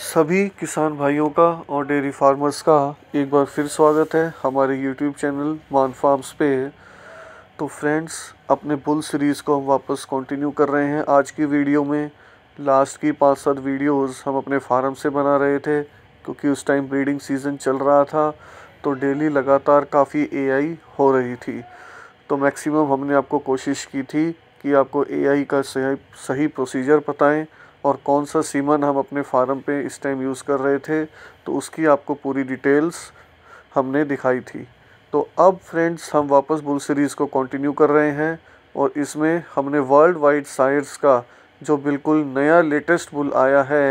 सभी किसान भाइयों का और डेयरी फार्मर्स का एक बार फिर स्वागत है हमारे यूट्यूब चैनल मान फार्म्स पे तो फ्रेंड्स अपने बुल सीरीज़ को हम वापस कंटिन्यू कर रहे हैं आज की वीडियो में लास्ट की पांच सात वीडियोस हम अपने फार्म से बना रहे थे क्योंकि उस टाइम ब्रीडिंग सीज़न चल रहा था तो डेली लगातार काफ़ी ए हो रही थी तो मैक्सिमम हमने आपको कोशिश की थी कि आपको ए का सही सही प्रोसीजर बताएँ और कौन सा सीमन हम अपने फार्म पे इस टाइम यूज़ कर रहे थे तो उसकी आपको पूरी डिटेल्स हमने दिखाई थी तो अब फ्रेंड्स हम वापस बुल सीरीज़ को कंटिन्यू कर रहे हैं और इसमें हमने वर्ल्ड वाइड साइंस का जो बिल्कुल नया लेटेस्ट बुल आया है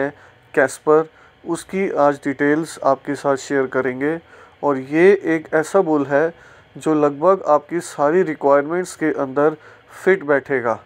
कैस्पर उसकी आज डिटेल्स आपके साथ शेयर करेंगे और ये एक ऐसा बुल है जो लगभग आपकी सारी रिक्वायरमेंट्स के अंदर फिट बैठेगा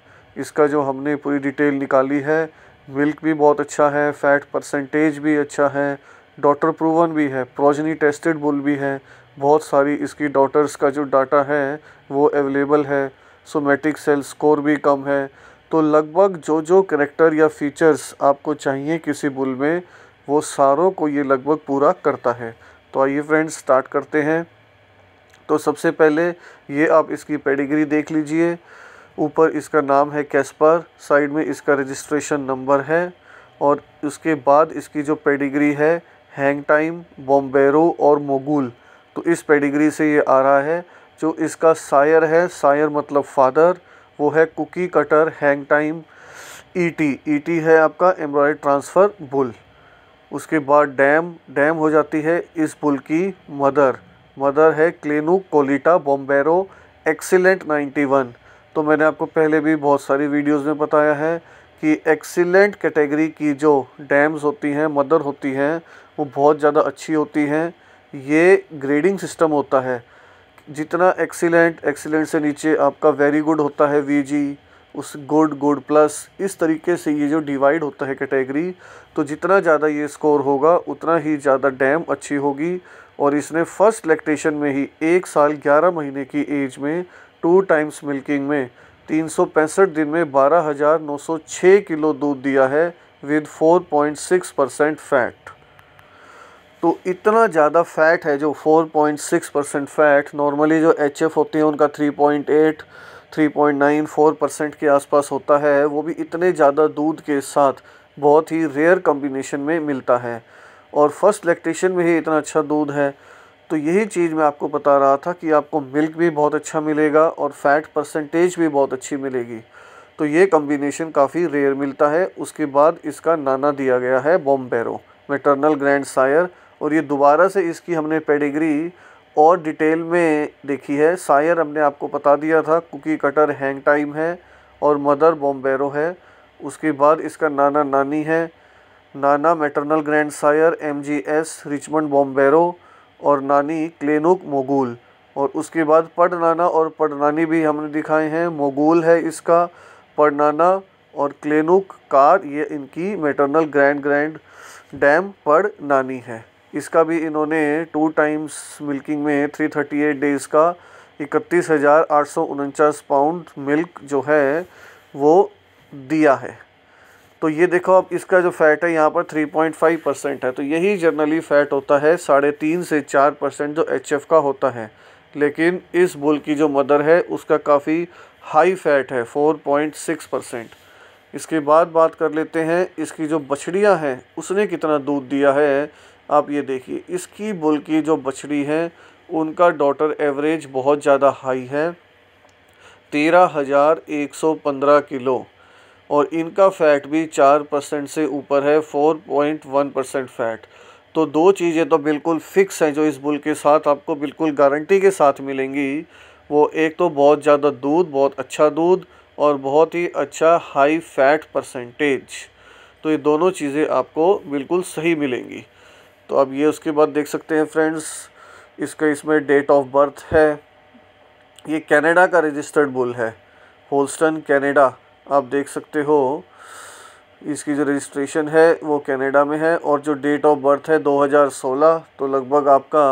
इसका जो हमने पूरी डिटेल निकाली है मिल्क भी बहुत अच्छा है फैट परसेंटेज भी अच्छा है डॉटर प्रूवन भी है प्रोजनी टेस्टेड बुल भी है बहुत सारी इसकी डॉटर्स का जो डाटा है वो अवेलेबल है सोमेटिक सेल स्कोर भी कम है तो लगभग जो जो करेक्टर या फीचर्स आपको चाहिए किसी बुल में वो सारों को ये लगभग पूरा करता है तो आइए फ्रेंड्स स्टार्ट करते हैं तो सबसे पहले ये आप इसकी पेडिग्री देख लीजिए ऊपर इसका नाम है कैस्पर साइड में इसका रजिस्ट्रेशन नंबर है और उसके बाद इसकी जो पेडिग्री है हैंग टाइम बॉम्बेरो और मोगुल तो इस पेडिग्री से ये आ रहा है जो इसका सायर है सायर मतलब फादर वो है cookie cutter hang time ET ET है आपका एम्ब्रॉयड ट्रांसफ़र बुल उसके बाद डैम डैम हो जाती है इस बुल की मदर मदर है क्लेनू कोलिटा बॉम्बेरो एक्सीलेंट नाइन्टी तो मैंने आपको पहले भी बहुत सारी वीडियोस में बताया है कि एक्सीलेंट कैटेगरी की जो डैम्स होती हैं मदर होती हैं वो बहुत ज़्यादा अच्छी होती हैं ये ग्रेडिंग सिस्टम होता है जितना एक्सीलेंट एक्सीलेंट से नीचे आपका वेरी गुड होता है वी उस गुड गुड प्लस इस तरीके से ये जो डिवाइड होता है कैटेगरी तो जितना ज़्यादा ये स्कोर होगा उतना ही ज़्यादा डैम अच्छी होगी और इसने फर्स्ट लैक्टेशन में ही एक साल ग्यारह महीने की एज में टू टाइम्स मिल्किंग में तीन दिन में छः किलो दूध दिया है विद 4.6 परसेंट फैट तो इतना ज़्यादा फैट है जो 4.6 परसेंट फैट नॉर्मली जो एच एफ होती हैं उनका 3.8 फोर परसेंट के आसपास होता है वो भी इतने ज़्यादा दूध के साथ बहुत ही रेयर कॉम्बिनेशन में मिलता है और फर्स्ट लैक्टेशन में ही इतना अच्छा दूध है तो यही चीज़ मैं आपको बता रहा था कि आपको मिल्क भी बहुत अच्छा मिलेगा और फैट परसेंटेज भी बहुत अच्छी मिलेगी तो ये कम्बिनेशन काफ़ी रेयर मिलता है उसके बाद इसका नाना दिया गया है बॉम्बेरो मेटर्नल ग्रैंड सायर और ये दोबारा से इसकी हमने पेडिग्री और डिटेल में देखी है सायर हमने आपको बता दिया था कुकी कटर हैंग टाइम है और मदर बॉम्बेरो है उसके बाद इसका नाना नानी है नाना maternal grand sire M G S Richmond बॉम्बेरो और नानी क्लेनुक मोगुल और उसके बाद पढ़ नाना और पढ़ नानी भी हमने दिखाए हैं मोगुल है इसका पढ़ नाना और क्लेनुक कार ये इनकी मेटरनल ग्रैंड ग्रैंड डैम पढ़ नानी है इसका भी इन्होंने टू टाइम्स मिल्किंग में 338 डेज़ का इकतीस हज़ार आठ सौ उनचास पाउंड मिल्क जो है वो दिया है तो ये देखो अब इसका जो फैट है यहाँ पर 3.5 परसेंट है तो यही जनरली फैट होता है साढ़े तीन से चार परसेंट जो एच का होता है लेकिन इस बुल की जो मदर है उसका काफ़ी हाई फैट है 4.6 परसेंट इसके बाद बात कर लेते हैं इसकी जो बछड़ियाँ हैं उसने कितना दूध दिया है आप ये देखिए इसकी बुल की जो बछड़ी है उनका डॉटर एवरेज बहुत ज़्यादा हाई है तेरह हज़ार एक सौ पंद्रह किलो और इनका फैट भी चार परसेंट से ऊपर है four point one percent fat तो दो चीज़ें तो बिल्कुल फिक्स हैं जो इस बुल के साथ आपको बिल्कुल गारंटी के साथ मिलेंगी वो एक तो बहुत ज़्यादा दूध बहुत अच्छा दूध और बहुत ही अच्छा हाई फैट परसेंटेज तो ये दोनों चीज़ें आपको बिल्कुल सही मिलेंगी तो अब ये उसके बाद देख सकते हैं फ्रेंड्स इसका इसमें डेट ऑफ बर्थ है ये कनाडा का रजिस्टर्ड बुल है होल्स्टन कनाडा आप देख सकते हो इसकी जो रजिस्ट्रेशन है वो कनाडा में है और जो डेट ऑफ बर्थ है 2016 तो लगभग आपका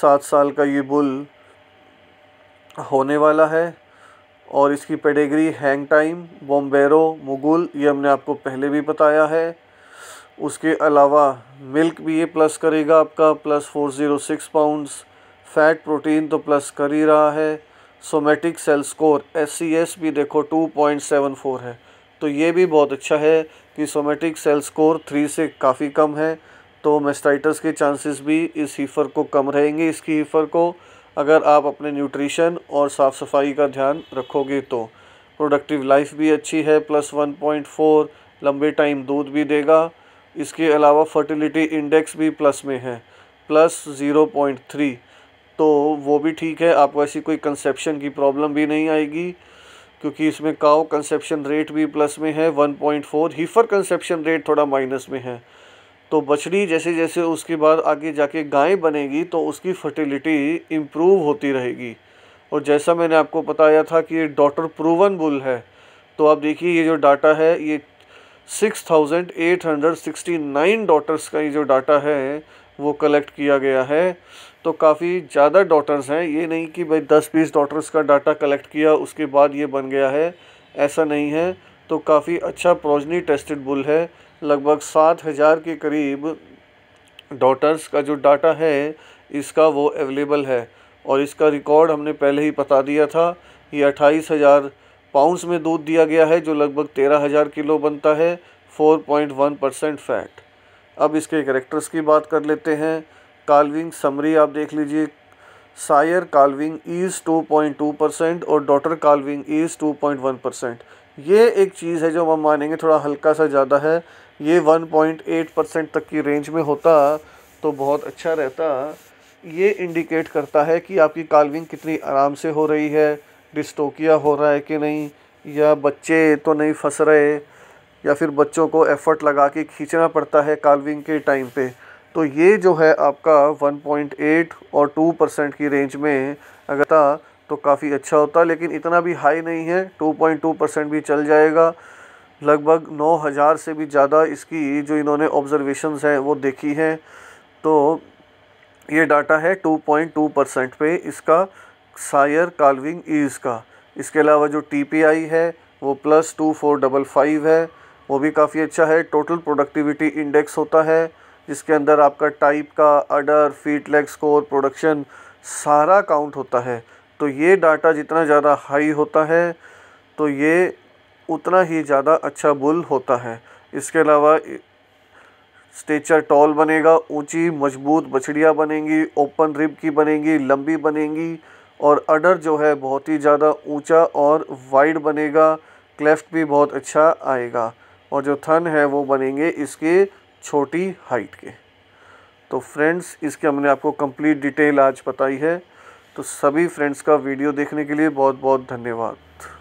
सात साल का ये बुल होने वाला है और इसकी पेडिग्री हैंग टाइम बॉम्बेरो मुगुल ये हमने आपको पहले भी बताया है उसके अलावा मिल्क भी ये प्लस करेगा आपका plus four zero six pounds fat protein तो प्लस कर ही रहा है सोमेटिक सेल स्कोर एस भी देखो 2.74 है तो ये भी बहुत अच्छा है कि सोमेटिक सेल स्कोर थ्री से काफ़ी कम है तो मेस्टाइटस के चांसेस भी इस हीफर को कम रहेंगे इसकी हीफर को अगर आप अपने न्यूट्रिशन और साफ़ सफाई का ध्यान रखोगे तो प्रोडक्टिव लाइफ भी अच्छी है प्लस वन पॉइंट फोर लंबे टाइम दूध भी देगा इसके अलावा फर्टिलिटी इंडेक्स भी प्लस में है प्लस ज़ीरो पॉइंट थ्री तो वो भी ठीक है आपको ऐसी कोई कंसेप्शन की प्रॉब्लम भी नहीं आएगी क्योंकि इसमें काओ कंसेप्शन रेट भी प्लस में है 1.4 हीफर कंसेप्शन रेट थोड़ा माइनस में है तो बछड़ी जैसे जैसे उसके बाद आगे जाके गाय बनेगी तो उसकी फर्टिलिटी इम्प्रूव होती रहेगी और जैसा मैंने आपको बताया था कि ये डॉटर प्रूवन बुल है तो आप देखिए ये जो डाटा है ये six thousand eight hundred sixty nine daughters का ये जो डाटा है वो कलेक्ट किया गया है तो काफ़ी ज़्यादा डॉटर्स हैं ये नहीं कि भाई दस बीस डॉटर्स का डाटा कलेक्ट किया उसके बाद ये बन गया है ऐसा नहीं है तो काफ़ी अच्छा प्रोजनी टेस्टेड बुल है लगभग सात हज़ार के करीब डॉटर्स का जो डाटा है इसका वो अवेलेबल है और इसका रिकॉर्ड हमने पहले ही बता दिया था ये अट्ठाईस हज़ार पाउंड्स में दूध दिया गया है जो लगभग तेरह हज़ार किलो बनता है four point one percent fat अब इसके करेक्टर्स की बात कर लेते हैं कालविंग समरी आप देख लीजिए सायर कालविंग इज़ 2.2 परसेंट और डॉटर कालविंग इज़ 2.1 परसेंट ये एक चीज़ है जो हम मानेंगे थोड़ा हल्का सा ज़्यादा है ये 1.8 परसेंट तक की रेंज में होता तो बहुत अच्छा रहता ये इंडिकेट करता है कि आपकी कालविंग कितनी आराम से हो रही है डिस्टोकिया हो रहा है कि नहीं या बच्चे तो नहीं फंस रहे या फिर बच्चों को एफ़र्ट लगा के खींचना पड़ता है कालविंग के टाइम पे तो ये जो है आपका 1.8 और 2 परसेंट की रेंज में अगर था तो काफ़ी अच्छा होता लेकिन इतना भी हाई नहीं है 2.2 परसेंट भी चल जाएगा लगभग 9000 से भी ज़्यादा इसकी जो इन्होंने ऑब्जर्वेशंस हैं वो देखी हैं तो ये डाटा है 2.2 परसेंट पे इसका सायर कालविंग ईज़ का इसके अलावा जो टी है वो plus two four double five है वो भी काफ़ी अच्छा है टोटल प्रोडक्टिविटी इंडेक्स होता है जिसके अंदर आपका टाइप का udder feet leg score production सारा काउंट होता है तो ये डाटा जितना ज़्यादा हाई होता है तो ये उतना ही ज़्यादा अच्छा बुल होता है इसके अलावा स्टेचर टॉल बनेगा ऊंची मजबूत बछड़ियाँ बनेंगी ओपन रिब की बनेंगी लंबी बनेंगी और अडर जो है बहुत ही ज़्यादा ऊंचा और वाइड बनेगा क्लेफ्ट भी बहुत अच्छा आएगा और जो थन है वो बनेंगे इसके छोटी हाइट के तो फ्रेंड्स इसके हमने आपको कंप्लीट डिटेल आज बताई है तो सभी फ्रेंड्स का वीडियो देखने के लिए बहुत बहुत धन्यवाद